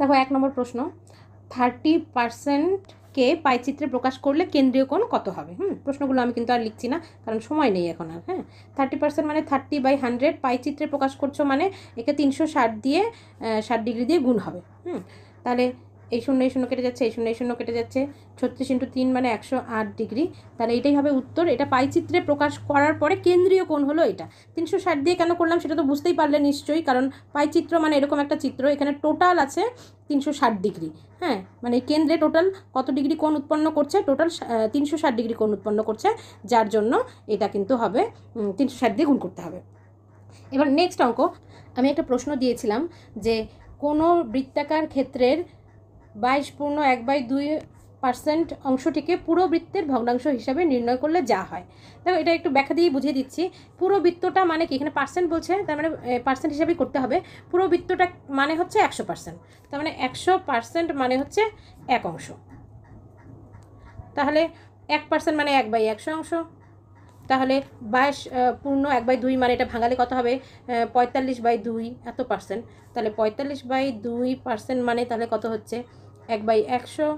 দেখো এক নম্বর প্রশ্ন থার্টি পার্সেন্টকে পাইচিত্রে প্রকাশ করলে কেন্দ্রীয় কোণ কত হবে হুম প্রশ্নগুলো আমি কিন্তু আর লিখছি না কারণ সময় নেই এখন আর হ্যাঁ থার্টি পার্সেন্ট মানে থার্টি বাই হান্ড্রেড পাইচিত্রে প্রকাশ করছো মানে একে তিনশো ষাট দিয়ে ষাট ডিগ্রি দিয়ে গুণ হবে হুম তাহলে এই শূন্য এই শূন্য কেটে যাচ্ছে এই শূন্য এই শূন্য কেটে যাচ্ছে ছত্রিশ ইন্টু তিন মানে একশো আট ডিগ্রি তাহলে এটাই হবে উত্তর এটা পাইচিত্রে প্রকাশ করার পরে কেন্দ্রীয় কোণ হলো এটা তিনশো ষাট দিয়ে কেন করলাম সেটা তো বুঝতেই পারলে নিশ্চয়ই কারণ পাইচিত্র মানে এরকম একটা চিত্র এখানে টোটাল আছে তিনশো ষাট ডিগ্রি হ্যাঁ মানে কেন্দ্রে টোটাল কত ডিগ্রি কোণ উৎপন্ন করছে টোটাল তিনশো ষাট ডিগ্রি কোণ উৎপন্ন করছে যার জন্য এটা কিন্তু হবে তিনশো ষাট দিয়ে গুণ করতে হবে এবার নেক্সট অঙ্ক আমি একটা প্রশ্ন দিয়েছিলাম যে কোনো বৃত্তাকার ক্ষেত্রের বাইশ পূর্ণ এক বাই দুই পার্সেন্ট অংশটিকে পুরো বৃত্তের ভগ্নাংশ হিসাবে নির্ণয় করলে যা হয় দেখো এটা একটু ব্যাখ্যা দিয়ে বুঝিয়ে দিচ্ছি পুরো বৃত্তটা মানে কি এখানে পার্সেন্ট বলছে তার মানে পার্সেন্ট হিসাবেই করতে হবে পুরো বৃত্তটা মানে হচ্ছে একশো পার্সেন্ট তার মানে একশো পার্সেন্ট মানে হচ্ছে এক অংশ তাহলে এক পার্সেন্ট মানে এক বাই একশো অংশ তাহলে বাইশ পূর্ণ এক বাই দুই মানে এটা ভাঙালে কত হবে পঁয়তাল্লিশ বাই দুই এত পার্সেন্ট তাহলে পঁয়তাল্লিশ বাই দুই পার্সেন্ট মানে তাহলে কত হচ্ছে এক বাই একশো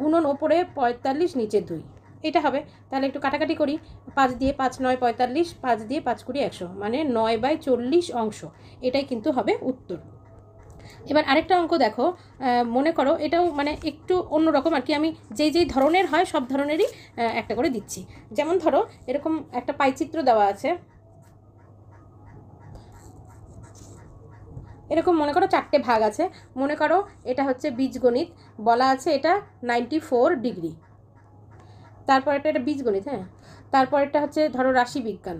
গুণন ওপরে পঁয়তাল্লিশ নিচে দুই এটা হবে তাহলে একটু কাটাকাটি করি পাঁচ দিয়ে পাঁচ নয় পঁয়তাল্লিশ পাঁচ দিয়ে পাঁচ কুড়ি একশো মানে নয় বাই চল্লিশ অংশ এটাই কিন্তু হবে উত্তর এবার আরেকটা অঙ্ক দেখো মনে করো এটাও মানে একটু অন্যরকম আর কি আমি যেই যেই ধরনের হয় সব ধরনেরই একটা করে দিচ্ছি যেমন ধরো এরকম একটা পাইচিত্র দেওয়া আছে এরকম মনে করো চারটে ভাগ আছে মনে করো এটা হচ্ছে বীজগণিত বলা আছে এটা নাইনটি ফোর ডিগ্রি তারপর এটা এটা বীজগণিত হ্যাঁ তারপর এটা হচ্ছে ধরো রাশিবিজ্ঞান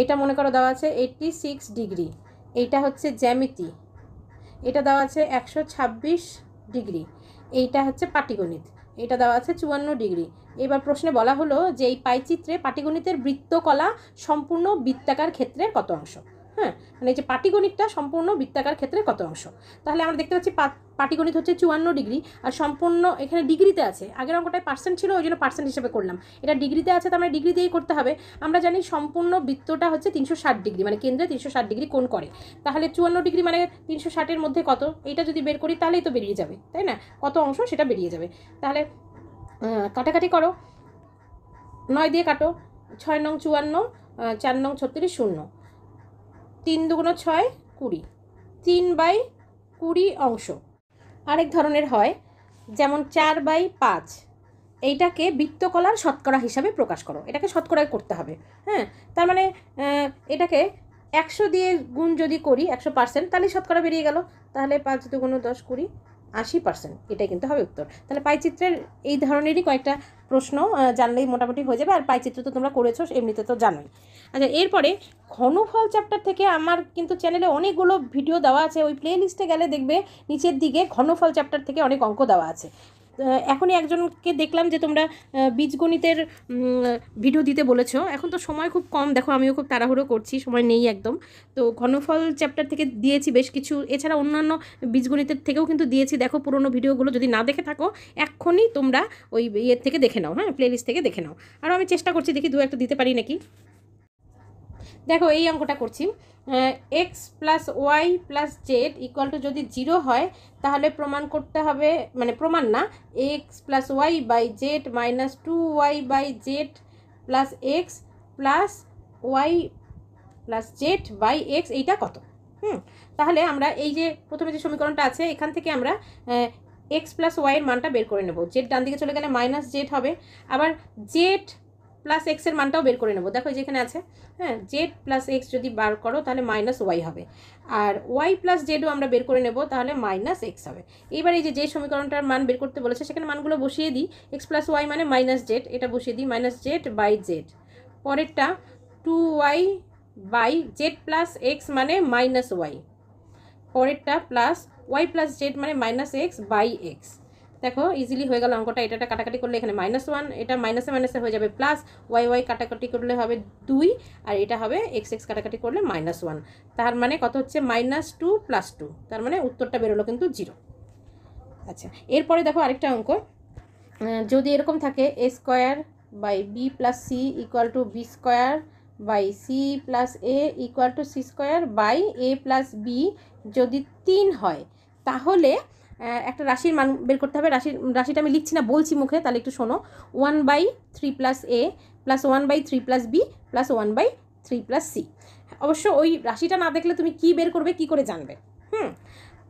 এটা মনে করো দেওয়া আছে এইটটি সিক্স ডিগ্রি এইটা হচ্ছে জ্যামিতি এটা দেওয়া আছে একশো ছাব্বিশ ডিগ্রি এইটা হচ্ছে পাটিগণিত এটা দেওয়া আছে চুয়ান্ন ডিগ্রি এবার প্রশ্নে বলা হলো যে এই পাইচিত্রে পাটিগণিতের বৃত্তকলা সম্পূর্ণ বৃত্তাকার ক্ষেত্রে কত অংশ হ্যাঁ মানে এই যে পাটিগণিতটা সম্পূর্ণ বৃত্তাকার ক্ষেত্রে কত অংশ তাহলে আমরা দেখতে পাচ্ছি পাটিগণিত হচ্ছে চুয়ান্ন ডিগ্রি আর সম্পূর্ণ এখানে ডিগ্রিতে আছে আগের অঙ্কটায় পার্সেন্ট ছিল ওই জন্য পার্সেন্ট হিসেবে করলাম এটা ডিগ্রিতে আছে তো আমরা মানে ডিগ্রি দিয়েই করতে হবে আমরা জানি সম্পূর্ণ বৃত্তটা হচ্ছে তিনশো ষাট ডিগ্রি মানে কেন্দ্রে তিনশো ষাট ডিগ্রি কোন করে তাহলে চুয়ান্ন ডিগ্রি মানে তিনশো ষাটের মধ্যে কত এটা যদি বের করি তাহলেই তো বেরিয়ে যাবে তাই না কত অংশ সেটা বেরিয়ে যাবে তাহলে কাটাকাটি করো নয় দিয়ে কাটো ছয় নং চুয়ান্ন চার নং ছত্রিশ শূন্য তিন দুগুণ ছয় কুড়ি তিন বাই কুড়ি অংশ আরেক ধরনের হয় যেমন চার বাই পাঁচ এইটাকে বৃত্তকলার শতকরা হিসাবে প্রকাশ করো এটাকে শতকরায় করতে হবে হ্যাঁ তার মানে এটাকে একশো দিয়ে গুণ যদি করি একশো পার্সেন্ট তাহলে শতকরা বেরিয়ে গেল তাহলে পাঁচ দুগুণ দশ কুড়ি আশি পার্সেন্ট এটাই কিন্তু হবে উত্তর তাহলে পাইচিত্রের এই ধরনেরই কয়েকটা প্রশ্ন জানলেই মোটামুটি হয়ে যাবে আর পাইচিত্র তো তোমরা করেছো এমনিতে তো জানোই আচ্ছা এরপরে ঘনফল চ্যাপ্টার থেকে আমার কিন্তু চ্যানেলে অনেকগুলো ভিডিও দেওয়া আছে ওই প্লে লিস্টে গেলে দেখবে নিচের দিকে ঘনফল চ্যাপ্টার থেকে অনেক অঙ্ক দেওয়া আছে এখনই একজনকে দেখলাম যে তোমরা বীজগণিতের ভিডিও দিতে বলেছো এখন তো সময় খুব কম দেখো আমিও খুব তাড়াহুড়ো করছি সময় নেই একদম তো ঘনফল চ্যাপ্টার থেকে দিয়েছি বেশ কিছু এছাড়া অন্যান্য বীজগণিতের থেকেও কিন্তু দিয়েছি দেখো পুরোনো ভিডিওগুলো যদি না দেখে থাকো এক্ষুনি তোমরা ওই ইয়ের থেকে দেখে নাও হ্যাঁ প্লেলিস্ট থেকে দেখে নাও আরও আমি চেষ্টা করছি দেখি দু একটা দিতে পারি নাকি দেখো এই অঙ্কটা করছি X plus Y plus Z equal to যদি জিরো হয় তাহলে প্রমাণ করতে হবে মানে প্রমাণ না X plus Y by Z minus two Y by Z plus X plus Y plus Z by X এইটা কত হুম তাহলে আমরা এই যে প্রথমে যে সমীকরণটা আছে এখান থেকে আমরা এক্স প্লাস ওয়াইয়ের মানটা বের করে নেব জেড ডান দিকে চলে গেলে মাইনাস জেড হবে আবার জেড প্লাস এক্সের মানটাও বের করে নেবো দেখো যেখানে আছে হ্যাঁ জেড প্লাস এক্স যদি বার করো তাহলে মাইনাস ওয়াই হবে আর ওয়াই প্লাস জেডও আমরা বের করে নেবো তাহলে মাইনাস এক্স হবে এইবার এই যে যেই সমীকরণটার মান বের করতে বলেছে সেখানে মানগুলো বসিয়ে দিই এক্স প্লাস ওয়াই মানে মাইনাস জেড এটা বসিয়ে দিই মাইনাস জেড বাই জেড পরেরটা two Y by Z plus X মানে মাইনাস ওয়াই পরেরটা প্লাস ওয়াই প্লাস জেড মানে মাইনাস এক্স বাই এক্স দেখো ইজিলি হয়ে গেল অঙ্কটা এটা কাটাকাটি করলে এখানে মাইনাস ওয়ান এটা মাইনাসে মাইনাসে হয়ে যাবে প্লাস ওয়াই ওয়াই কাটাকাটি করলে হবে দুই আর এটা হবে এক্স এক্স কাটাকাটি করলে মাইনাস ওয়ান তার মানে কত হচ্ছে মাইনাস টু প্লাস টু তার মানে উত্তরটা বেরোলো কিন্তু জিরো আচ্ছা এরপরে দেখো আরেকটা অঙ্ক যদি এরকম থাকে A square by B plus C equal to B square by C plus A equal to C square by A plus B যদি তিন হয় তাহলে একটা রাশির মান বের করতে হবে রাশির রাশিটা আমি লিখছি না বলছি মুখে তাহলে একটু শোনো one by three plus A plus one by three plus B plus one by three plus C অবশ্য ওই রাশিটা না দেখলে তুমি কি বের করবে কি করে জানবে হুম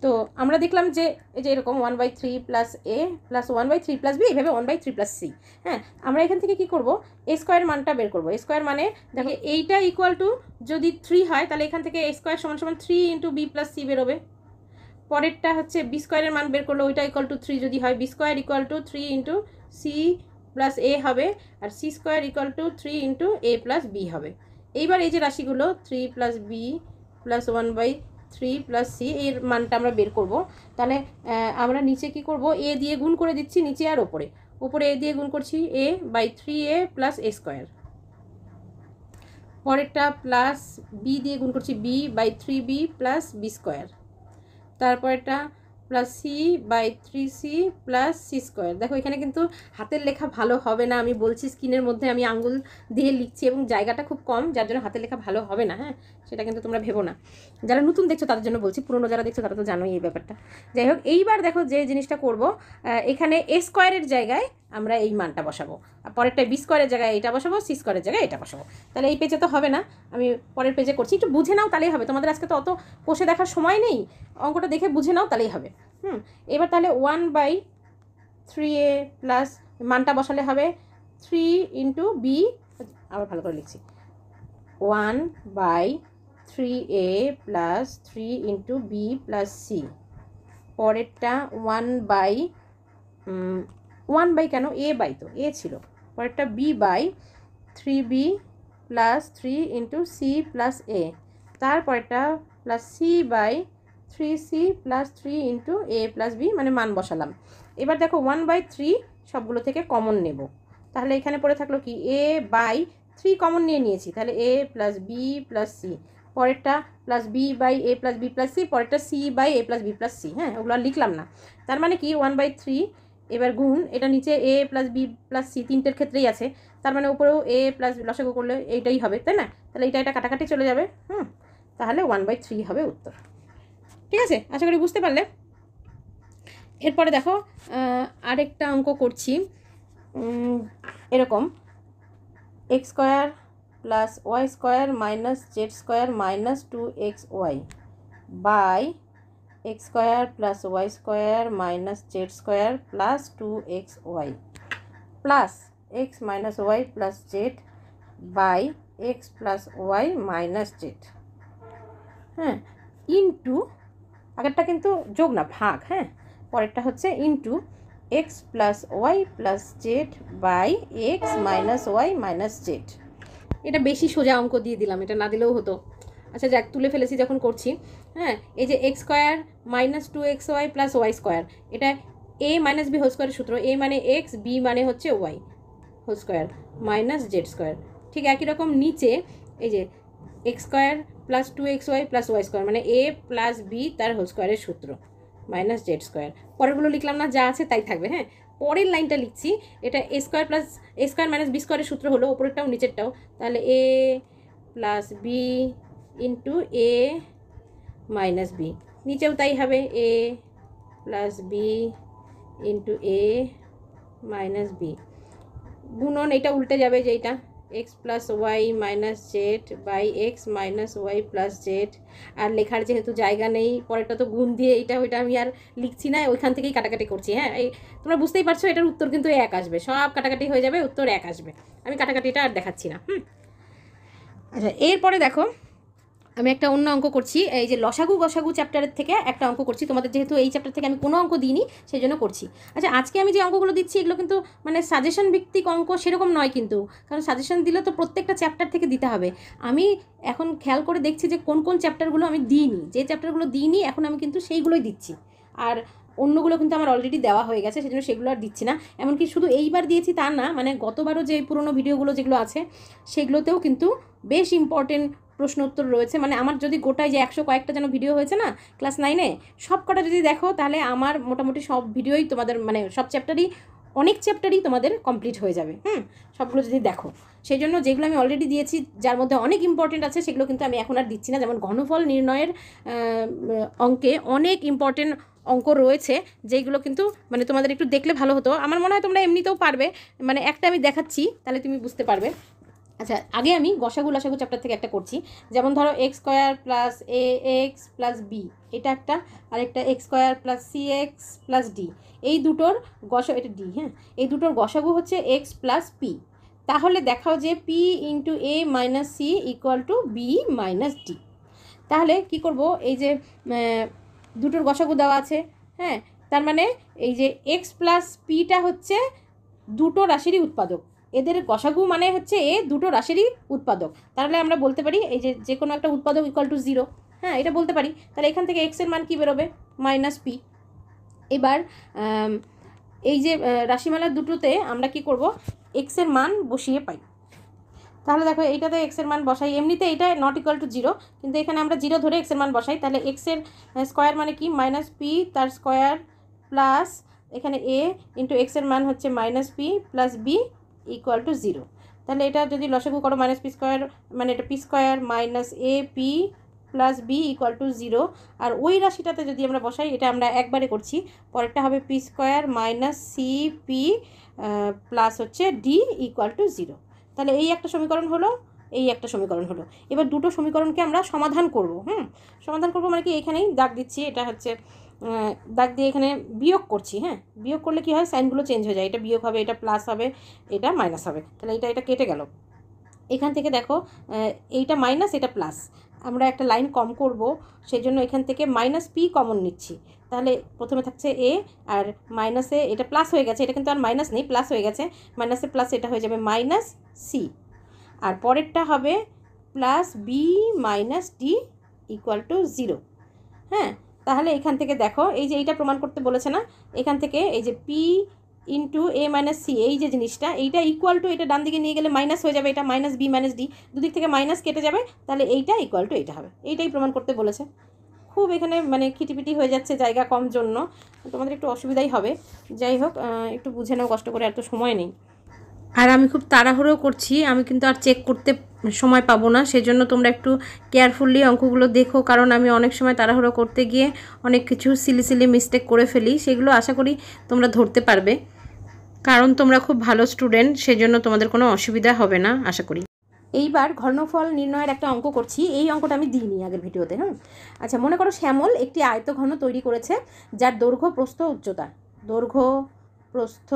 তো আমরা দেখলাম যে এই যে এরকম one by three plus A plus one by three plus B এইভাবে one by three plus C হ্যাঁ আমরা এখান থেকে কি করব এ স্কোয়ার মানটা বের করবো এ স্কোয়ার মানে দেখো এইটা ইকুয়াল টু যদি থ্রি হয় তাহলে এখান থেকে এ স্কোয়ার সমান সমান three into B plus C বেরোবে পরেরটা হচ্ছে বি স্কোয়ারের মান বের করলো ওইটা ইকুয়াল টু থ্রি যদি হয় B square equal to three into C plus A হবে আর C square equal to three into A plus B হবে এইবার এই যে রাশিগুলো three plus B plus one by three plus C এর মানটা আমরা বের করব তাহলে আমরা নিচে কি করব এ দিয়ে গুণ করে দিচ্ছি নিচে আর ওপরে ওপরে এ দিয়ে গুণ করছি A by three A plus A square পরেরটা প্লাস বি দিয়ে গুণ করছি B by three B plus B square তারপরটা plus C by three C plus C square দেখো এখানে কিন্তু হাতের লেখা ভালো হবে না আমি বলছি স্ক্রিনের মধ্যে আমি আঙ্গুল দিয়ে লিখছি এবং জায়গাটা খুব কম যার জন্য হাতের লেখা ভালো হবে না হ্যাঁ সেটা কিন্তু তোমরা ভেবো না যারা নতুন দেখছো তাদের জন্য বলছি পুরনো যারা দেখছো তারা তো জানোই এই ব্যাপারটা যাই হোক এইবার দেখো যে জিনিসটা করব এখানে এ স্কোয়ারের জায়গায় আমরা এই মানটা বসাবো পরেরটা বি স্কোয়ারের জায়গায় এটা বসাবো সি স্কোয়ারের জায়গায় এটা বসাবো তাহলে এই পেজে তো হবে না আমি পরের পেজে করছি একটু বুঝে নাও তাহলেই হবে তোমাদের আজকে তো অত কষে দেখার সময় নেই অঙ্কটা দেখে বুঝে নাও তাহলেই হবে হুম এবার তাহলে one by three A plus মানটা বসালে হবে থ্রি ইন্টু বি আবার ভালো করে লিখছি one by three A plus three into B plus C পরেরটা ওয়ান বাই ওয়ান বাই কেন এ বাই তো এ ছিল পরেরটা B by three B plus three into C plus A তারপরেরটা plus C by three C plus three into A plus B মানে মান বসালাম এবার দেখো ওয়ান বাই থ্রি সবগুলো থেকে কমন নেব তাহলে এখানে পড়ে থাকলো কি এ বাই থ্রি কমন নিয়ে নিয়েছি তাহলে A plus B plus C পরেরটা plus B by A plus B plus C পরেরটা C by A plus B plus C হ্যাঁ ওগুলো লিখলাম না তার মানে কি ওয়ান বাই থ্রি এবার গুণ এটা নিচে A plus B plus C তিনটের ক্ষেত্রেই আছে তার মানে উপরেও এ প্লাস লসাগু করলে এইটাই হবে তাই না তাহলে এটা এটা কাটাকাটি চলে যাবে হুম তাহলে ওয়ান বাই থ্রি হবে উত্তর ঠিক আছে আশা করি বুঝতে পারলে এরপরে দেখো আরেকটা অঙ্ক করছি এরকম X square plus Y square minus Z square minus two X Y by X square plus Y square minus Z square plus two X Y plus X minus Y plus Z by X plus Y minus Z হ্যাঁ into আগেরটা কিন্তু যোগ না ভাগ হ্যাঁ পরেরটা হচ্ছে into X plus Y plus Z by X minus Y minus Z এটা বেশি সোজা অঙ্ক দিয়ে দিলাম এটা না দিলেও হতো আচ্ছা যাক তুলে ফেলেছি যখন করছি হ্যাঁ এই যে X square minus two X Y plus Y square এটা এ মাইনাস বি হোল স্কোয়ারের সূত্র এ মানে এক্স বি মানে হচ্ছে Y whole square minus Z square ঠিক একই রকম নিচে এই যে X square plus two X Y plus Y square মানে এ প্লাস বি তার হোল স্কোয়ারের সূত্র মাইনাস জেড স্কোয়ার পরেরগুলো লিখলাম না যা আছে তাই থাকবে হ্যাঁ পরের লাইনটা লিখছি এটা A square plus A square minus B স্কোয়ারের সূত্র হলো ওপরেরটাও নিচেরটাও তাহলে A plus B into A minus B নিচেও তাই হবে A plus B into A minus B গুণন এটা উল্টে যাবে যেটা X plus Y minus Z by X minus Y plus Z আর লেখার যেহেতু জায়গা নেই পরেরটা তো গুণ দিয়ে এটা ওইটা আমি আর লিখছি না ওইখান থেকেই কাটাকাটি করছি হ্যাঁ এই তোমরা বুঝতেই পারছো এটার উত্তর কিন্তু এক আসবে সব কাটাকাটি হয়ে যাবে উত্তর এক আসবে আমি কাটাকাটিটা আর দেখাচ্ছি না হুম আচ্ছা এরপরে দেখো আমি একটা অন্য অঙ্ক করছি এই যে লসাগু গসাগু চ্যাপ্টারের থেকে একটা অঙ্ক করছি তোমাদের যেহেতু এই চ্যাপ্টার থেকে আমি কোনো অঙ্ক দিইনি সেই জন্য করছি আচ্ছা আজকে আমি যে অঙ্কগুলো দিচ্ছি এগুলো কিন্তু মানে সাজেশন ভিত্তিক অঙ্ক সেরকম নয় কিন্তু কারণ সাজেশন দিলে তো প্রত্যেকটা চ্যাপ্টার থেকে দিতে হবে আমি এখন খেয়াল করে দেখছি যে কোন কোন চ্যাপ্টারগুলো আমি দিইনি যে চ্যাপ্টারগুলো দিইনি এখন আমি কিন্তু সেইগুলোই দিচ্ছি আর অন্যগুলো কিন্তু আমার অলরেডি দেওয়া হয়ে গেছে সেজন্য সেগুলো আর দিচ্ছি না এমনকি শুধু এইবার দিয়েছি তা না মানে গতবারও যে পুরোনো ভিডিওগুলো যেগুলো আছে সেগুলোতেও কিন্তু বেশ ইম্পর্টেন্ট প্রশ্ন উত্তর রয়েছে মানে আমার যদি গোটায় যে একশো কয়েকটা যেন ভিডিও হয়েছে না ক্লাস নাইনে সব কটা যদি দেখো তাহলে আমার মোটামুটি সব ভিডিওই তোমাদের মানে সব চ্যাপ্টারই অনেক চ্যাপ্টারই তোমাদের কমপ্লিট হয়ে যাবে হুম সবগুলো যদি দেখো সেই জন্য যেগুলো আমি অলরেডি দিয়েছি যার মধ্যে অনেক ইম্পর্টেন্ট আছে সেগুলো কিন্তু আমি এখন আর দিচ্ছি না যেমন ঘনফল নির্ণয়ের অঙ্কে অনেক ইম্পর্টেন্ট অঙ্ক রয়েছে যেগুলো কিন্তু মানে তোমাদের একটু দেখলে ভালো হতো আমার মনে হয় তোমরা এমনিতেও পারবে মানে একটা আমি দেখাচ্ছি তাহলে তুমি বুঝতে পারবে আচ্ছা আগে আমি গসাগু লসাগু চ্যাপ্টার থেকে একটা করছি যেমন ধরো X square plus A X plus B এটা একটা আর একটা X square plus C X plus D এই দুটোর গস এটা ডি হ্যাঁ এই দুটোর গসাগু হচ্ছে এক্স প্লাস পি তাহলে দেখাও যে P into A minus C equal to B minus D তাহলে কি করব এই যে দুটোর গসাগু দেওয়া আছে হ্যাঁ তার মানে এই যে এক্স প্লাস পিটা হচ্ছে দুটো রাশিরই উৎপাদক এদের কষাগু মানে হচ্ছে এ দুটো রাশিরই উৎপাদক তাহলে আমরা বলতে পারি এই যে যে কোনো একটা উৎপাদক ইকুয়াল টু জিরো হ্যাঁ এটা বলতে পারি তাহলে এখান থেকে এক্সের মান কী বেরোবে মাইনাস পি এবার এই যে রাশিমালার দুটোতে আমরা কি করব এক্সের মান বসিয়ে পাই তাহলে দেখো এইটাতে এক্সের মান বসাই এমনিতে এটা নট ইকুয়াল টু জিরো কিন্তু এখানে আমরা জিরো ধরে এক্সের মান বসাই তাহলে এক্সের স্কোয়ার মানে কি মাইনাস পি তার স্কোয়ার প্লাস এখানে এ ইন্টু এক্সের মান হচ্ছে minus P plus B equal to zero তাহলে এটা যদি লসাগু করো মাইনাস পি স্কোয়ার মানে এটা P square minus A P plus B equal to zero আর ওই রাশিটাতে যদি আমরা বসাই এটা আমরা একবারে করছি পরেরটা হবে P square minus C P plus হচ্ছে ডি ইকুয়াল টু জিরো তাহলে এই একটা সমীকরণ হলো এই একটা সমীকরণ হলো এবার দুটো সমীকরণকে আমরা সমাধান করব হুম সমাধান করব মানে কি এখানেই দাগ দিচ্ছি এটা হচ্ছে দাগ দিয়ে এখানে বিয়োগ করছি হ্যাঁ বিয়োগ করলে কি হয় সাইনগুলো চেঞ্জ হয়ে যায় এটা বিয়োগ হবে এটা প্লাস হবে এটা মাইনাস হবে তাহলে এটা এটা কেটে গেল এখান থেকে দেখো এইটা মাইনাস এটা প্লাস আমরা একটা লাইন কম করব সেই জন্য এখান থেকে মাইনাস পি কমন নিচ্ছি তাহলে প্রথমে থাকছে এ আর মাইনাসে এটা প্লাস হয়ে গেছে এটা কিন্তু আর মাইনাস নেই প্লাস হয়ে গেছে মাইনাসে প্লাস এটা হয়ে যাবে মাইনাস সি আর পরেরটা হবে plus B minus D equal to zero হ্যাঁ তাহলে এখান থেকে দেখো এই যে এইটা প্রমাণ করতে বলেছে না এখান থেকে এই যে P into A minus C এই যে জিনিসটা এইটা ইকুয়াল টু এটা ডান দিকে নিয়ে গেলে মাইনাস হয়ে যাবে এটা মাইনাস বি মাইনাস ডি দুদিক থেকে মাইনাস কেটে যাবে তাহলে এইটা ইকুয়াল টু এইটা হবে এইটাই প্রমাণ করতে বলেছে খুব এখানে মানে খিটিপিটি হয়ে যাচ্ছে জায়গা কম জন্য তোমাদের একটু অসুবিধাই হবে যাই হোক একটু বুঝে নাও কষ্ট করে এত সময় নেই আর আমি খুব তাড়াহুড়ো করছি আমি কিন্তু আর চেক করতে সময় পাবো না সেজন্য তোমরা একটু কেয়ারফুলি অঙ্কগুলো দেখো কারণ আমি অনেক সময় তাড়াহুড়ো করতে গিয়ে অনেক কিছু সিলি সিলি মিস্টেক করে ফেলি সেগুলো আশা করি তোমরা ধরতে পারবে কারণ তোমরা খুব ভালো স্টুডেন্ট সেজন্য তোমাদের কোনো অসুবিধা হবে না আশা করি এইবার ঘনফল নির্ণয়ের একটা অঙ্ক করছি এই অঙ্কটা আমি দিইনি আগের ভিডিওতে হ্যাঁ আচ্ছা মনে করো শ্যামল একটি আয়ত ঘন তৈরি করেছে যার দৈর্ঘ্য প্রস্থ উচ্চতা দৈর্ঘ্য প্রস্থ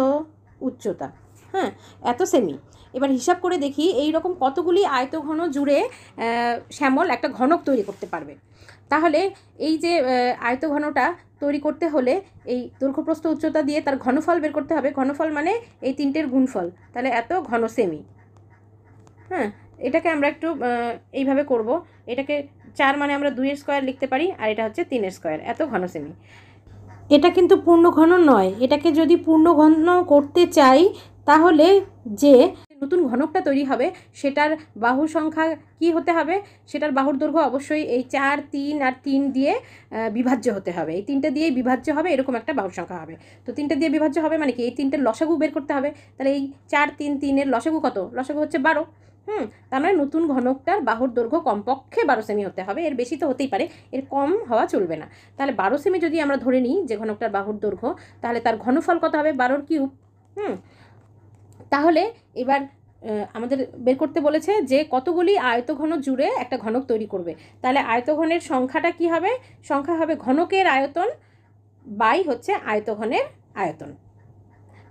উচ্চতা হ্যাঁ এত সেমি এবার হিসাব করে দেখি এই রকম কতগুলি আয়তঘন জুড়ে শ্যামল একটা ঘনক তৈরি করতে পারবে তাহলে এই যে আয়তঘনটা তৈরি করতে হলে এই দৈর্ঘ্যপ্রস্থ উচ্চতা দিয়ে তার ঘনফল বের করতে হবে ঘনফল মানে এই তিনটের গুণফল তাহলে এত ঘন সেমি হ্যাঁ এটাকে আমরা একটু এইভাবে করব এটাকে চার মানে আমরা দুইয়ের স্কোয়ার লিখতে পারি আর এটা হচ্ছে তিনের স্কোয়ার এত ঘন সেমি এটা কিন্তু পূর্ণ ঘন নয় এটাকে যদি পূর্ণ ঘন করতে চাই তাহলে যে নতুন ঘনকটা তৈরি হবে সেটার বাহু সংখ্যা কি হতে হবে সেটার বাহুর দৈর্ঘ্য অবশ্যই এই চার তিন আর তিন দিয়ে বিভাজ্য হতে হবে এই তিনটা দিয়ে বিভাজ্য হবে এরকম একটা বাহু সংখ্যা হবে তো তিনটা দিয়ে বিভাজ্য হবে মানে কি এই তিনটের লসাগু বের করতে হবে তাহলে এই চার তিন তিনের লসাগু কত লসাগু হচ্ছে বারো হুম তার মানে নতুন ঘনকটার বাহুর দৈর্ঘ্য কমপক্ষে বারো সেমি হতে হবে এর বেশি তো হতেই পারে এর কম হওয়া চলবে না তাহলে বারো সেমি যদি আমরা ধরে নিই যে ঘনকটার বাহুর দৈর্ঘ্য তাহলে তার ঘনফল কত হবে বারোর কিউব হুম তাহলে এবার আমাদের বের করতে বলেছে যে কতগুলি আয়তঘন জুড়ে একটা ঘনক তৈরি করবে তাহলে আয়তঘনের সংখ্যাটা কি হবে সংখ্যা হবে ঘনকের আয়তন বাই হচ্ছে আয়তঘনের আয়তন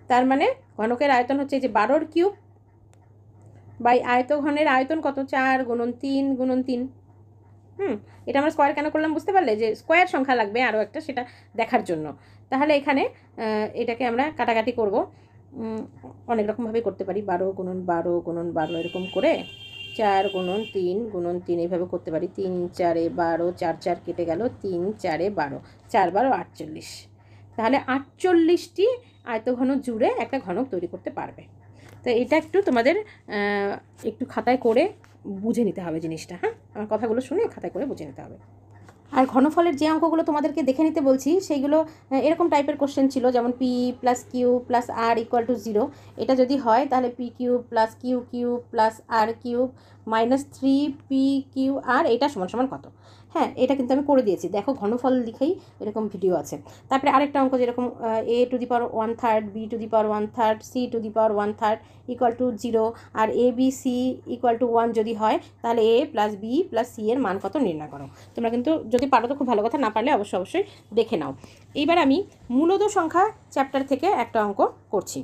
তার মানে ঘনকের আয়তন হচ্ছে যে বারোর কিউব বাই আয়তঘনের আয়তন কত চার গুণন তিন গুণন তিন হুম এটা আমরা স্কোয়ার কেন করলাম বুঝতে পারলে যে স্কোয়ার সংখ্যা লাগবে আরও একটা সেটা দেখার জন্য তাহলে এখানে এটাকে আমরা কাটাকাটি করবো অনেক রকমভাবে করতে পারি বারো গুণন বারো গুণন বারো এরকম করে চার গুণন তিন গুণন তিন এইভাবে করতে পারি তিন চারে বারো চার চার কেটে গেল তিন চারে বারো চার বারো আটচল্লিশ তাহলে আটচল্লিশটি ঘন জুড়ে একটা ঘনক তৈরি করতে পারবে তো এটা একটু তোমাদের একটু খাতায় করে বুঝে নিতে হবে জিনিসটা হ্যাঁ আমার কথাগুলো শুনে খাতায় করে বুঝে নিতে হবে আর ঘনফলের যে অঙ্কগুলো তোমাদেরকে দেখে নিতে বলছি সেইগুলো এরকম টাইপের কোশ্চেন ছিল যেমন P plus Q plus R equal to zero এটা যদি হয় তাহলে P Q plus Q Q plus R Q minus three P Q R এটা সমান সমান কত হ্যাঁ এটা কিন্তু আমি করে দিয়েছি দেখো ঘনফল লিখেই এরকম ভিডিও আছে তারপরে আরেকটা অঙ্ক যেরকম A to the power one third B to the power one third C to the power one third equal to zero আর A B C equal to one যদি হয় তাহলে A plus B plus C এর মান কত নির্ণয় করো তোমরা কিন্তু যদি পারো তো খুব ভালো কথা না পারলে অবশ্যই অবশ্যই দেখে নাও এইবার আমি মূলত সংখ্যা চ্যাপ্টার থেকে একটা অঙ্ক করছি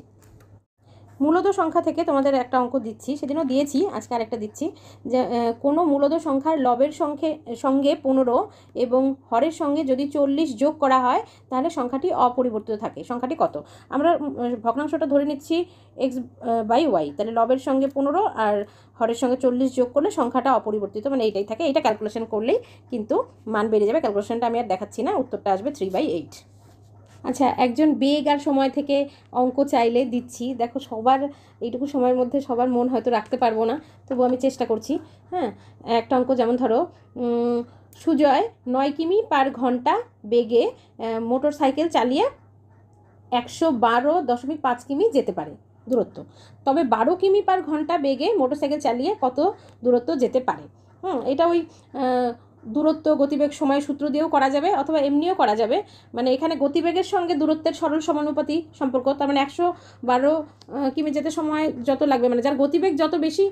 মূলত সংখ্যা থেকে তোমাদের একটা অঙ্ক দিচ্ছি সেদিনও দিয়েছি আজকে আরেকটা দিচ্ছি যে কোনো মূলত সংখ্যার লবের সংখ্যে সঙ্গে পনেরো এবং হরের সঙ্গে যদি চল্লিশ যোগ করা হয় তাহলে সংখ্যাটি অপরিবর্তিত থাকে সংখ্যাটি কত আমরা ভগ্নাংশটা ধরে নিচ্ছি এক্স বাই ওয়াই তাহলে লবের সঙ্গে পনেরো আর হরের সঙ্গে চল্লিশ যোগ করলে সংখ্যাটা অপরিবর্তিত মানে এইটাই থাকে এটা ক্যালকুলেশন করলেই কিন্তু মান বেড়ে যাবে ক্যালকুলেশনটা আমি আর দেখাচ্ছি না উত্তরটা আসবে থ্রি বাই এইট আচ্ছা একজন বেগার সময় থেকে অঙ্ক চাইলে দিচ্ছি দেখো সবার এইটুকু সময়ের মধ্যে সবার মন হয়তো রাখতে পারবো না তবু আমি চেষ্টা করছি হ্যাঁ একটা অঙ্ক যেমন ধরো সুজয় নয় কিমি পার ঘন্টা বেগে মোটর সাইকেল চালিয়ে একশো বারো দশমিক পাঁচ কিমি যেতে পারে দূরত্ব তবে বারো কিমি পার ঘন্টা বেগে মোটর সাইকেল চালিয়ে কত দূরত্ব যেতে পারে হুম এটা ওই দূরত্ব গতিবেগ সময় সূত্র দিয়েও করা যাবে অথবা এমনিও করা যাবে মানে এখানে গতিবেগের সঙ্গে দূরত্বের সরল সমানুপাতি সম্পর্ক তার মানে একশো বারো কিমি যেতে সময় যত লাগবে মানে যার গতিবেগ যত বেশি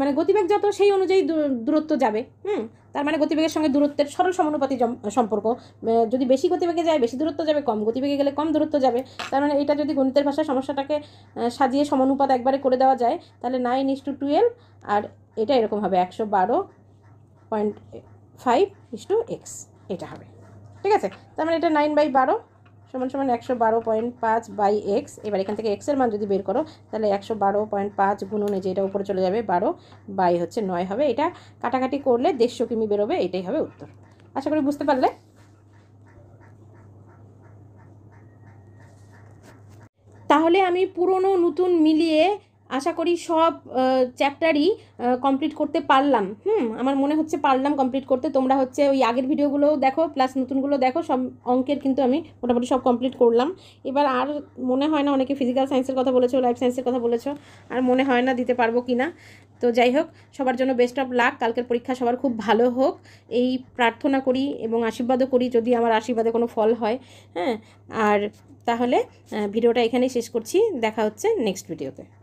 মানে গতিবেগ যত সেই অনুযায়ী দূরত্ব যাবে হুম তার মানে গতিবেগের সঙ্গে দূরত্বের সরল সমানুপাতি সম্পর্ক যদি বেশি গতিবেগে যায় বেশি দূরত্ব যাবে কম গতিবেগে গেলে কম দূরত্ব যাবে তার মানে এটা যদি গণিতের ভাষায় সমস্যাটাকে সাজিয়ে সমানুপাত একবারে করে দেওয়া যায় তাহলে নাইন ইস টু টুয়েলভ আর এটা এরকম হবে একশো বারো point five is to X এটা হবে ঠিক আছে তার মানে এটা নাইন বাই বারো সমান সমান একশো বারো পয়েন্ট পাঁচ বাই এক্স এবার এখান থেকে এক্সের মান যদি বের করো তাহলে একশো বারো পয়েন্ট পাঁচ গুণনে যে এটা উপরে চলে যাবে বারো বাই হচ্ছে নয় হবে এটা কাটাকাটি করলে দেড়শো কিমি বেরোবে এটাই হবে উত্তর আশা করি বুঝতে পারলে তাহলে আমি পুরনো নতুন মিলিয়ে আশা করি সব চ্যাপ্টারই কমপ্লিট করতে পারলাম হুম আমার মনে হচ্ছে পারলাম কমপ্লিট করতে তোমরা হচ্ছে ওই আগের ভিডিওগুলোও দেখো প্লাস নতুনগুলো দেখো সব অঙ্কের কিন্তু আমি মোটামুটি সব কমপ্লিট করলাম এবার আর মনে হয় না অনেকে ফিজিক্যাল সায়েন্সের কথা বলেছো লাইফ সায়েন্সের কথা বলেছো আর মনে হয় না দিতে পারবো কি না তো যাই হোক সবার জন্য বেস্ট অফ লাক কালকের পরীক্ষা সবার খুব ভালো হোক এই প্রার্থনা করি এবং আশীর্বাদও করি যদি আমার আশীর্বাদে কোনো ফল হয় হ্যাঁ আর তাহলে ভিডিওটা এখানেই শেষ করছি দেখা হচ্ছে নেক্সট ভিডিওতে